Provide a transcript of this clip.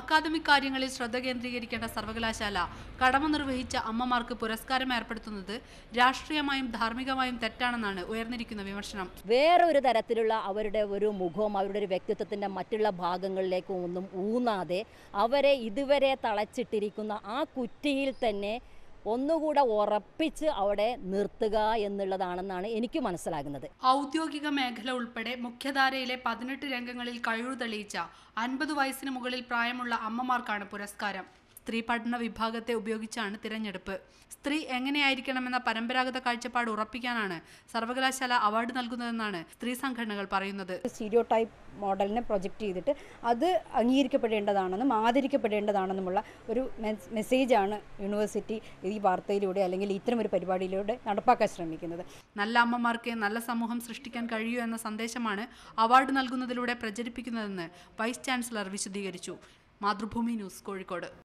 academic കാര്യങ്ങളിൽ ശ്രദ്ധ കേന്ദ്രീകരിക്കേണ്ട സർവകലാശാല കടമ നിർവഹിച്ച അമ്മമാർക്ക് പുരസ്കാരം ഏർപ്പെടുത്തുന്നത് രാഷ്ട്രീയമായും ധാർമ്മികമായും തെറ്റാണെന്നാണ് ഉയർന്നിരിക്കുന്ന വിമർശനം വേറൊരു തരത്തിലുള്ള അവരുടെ ഒരു മുഖവും അവരുടെ ഒരു വ്യക്തിത്വത്തിന്റെ മറ്റുള്ള ഭാഗങ്ങളിലേക്കും ഒന്നും ഊന്നാതെ അവരെ ഇതുവരെ തളച്ചിട്ടിരിക്കുന്ന ആ കുറ്റിയിൽ തന്നെ ഒന്നുകൂടെ ഉറപ്പിച്ച് അവിടെ നിർത്തുക എന്നുള്ളതാണെന്നാണ് എനിക്ക് മനസ്സിലാകുന്നത് ഔദ്യോഗിക മേഖല ഉൾപ്പെടെ മുഖ്യധാരയിലെ പതിനെട്ട് രംഗങ്ങളിൽ കഴിവ് തെളിയിച്ച അൻപത് വയസ്സിന് മുകളിൽ പ്രായമുള്ള അമ്മമാർക്കാണ് പുരസ്കാരം സ്ത്രീ പഠന വിഭാഗത്തെ ഉപയോഗിച്ചാണ് തിരഞ്ഞെടുപ്പ് സ്ത്രീ എങ്ങനെയായിരിക്കണമെന്ന പരമ്പരാഗത കാഴ്ചപ്പാട് ഉറപ്പിക്കാനാണ് സർവകലാശാല അവാർഡ് നൽകുന്നതെന്നാണ് സ്ത്രീ സംഘടനകൾ പറയുന്നത് സ്റ്റീരിയോ ടൈപ്പ് മോഡലിനെ പ്രൊജക്റ്റ് ചെയ്തിട്ട് അത് അംഗീകരിക്കപ്പെടേണ്ടതാണെന്നും ആദരിക്കപ്പെടേണ്ടതാണെന്നുമുള്ള ഒരു മെസ്സേജാണ് യൂണിവേഴ്സിറ്റി ഈ വാർത്തയിലൂടെ അല്ലെങ്കിൽ ഇത്തരം ഒരു പരിപാടിയിലൂടെ നടപ്പാക്കാൻ ശ്രമിക്കുന്നത് നല്ല അമ്മമാർക്ക് നല്ല സമൂഹം സൃഷ്ടിക്കാൻ കഴിയൂ എന്ന സന്ദേശമാണ് അവാർഡ് നൽകുന്നതിലൂടെ പ്രചരിപ്പിക്കുന്നതെന്ന് വൈസ് ചാൻസലർ വിശദീകരിച്ചു മാതൃഭൂമി ന്യൂസ് കോഴിക്കോട്